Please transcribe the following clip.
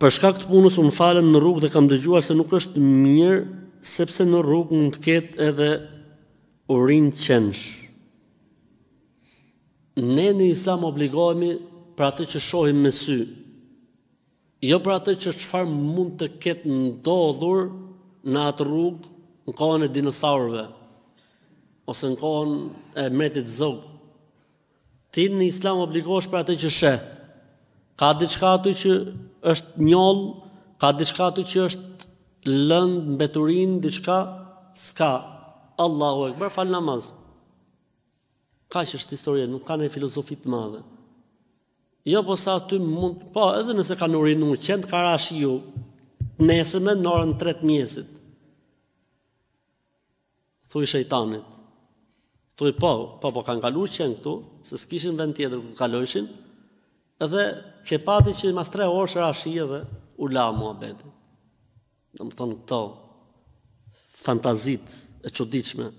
për shkak të punës unë falem në rrugë dhe kam dëgjuar se nuk është mirë sepse në rrugë mund të ketë edhe urin qenësh. Ne në Islam obligohemi për atë që shohim me sy. Jo për atë që çfarë mund të ketë ndodhur në atë rrugë, në kohën e dinosaurëve ose në kohën e mretit zog. Ti në Islam obligohesh për atë që shëhë ka diçka aty që është njoll, ka diçka aty që është lënd mbeturin diçka s'ka Allahu Akbar fal namaz. Ka që është historia, nuk ka ne filozofi të madhe. Jo, po sa aty mund, po edhe nëse ka në rinu, qëndë ka rashi ju, nesëme në orën tret mjesit. Thuj shëjtanit. Thuj, po, po, po, kanë kalu qëndë këtu, se s'kishin vend tjetër ku kaloshin, edhe ke pati që mas tre orë shra shi edhe u la mua bete. Në më thonë këto fantazit e qoditshme,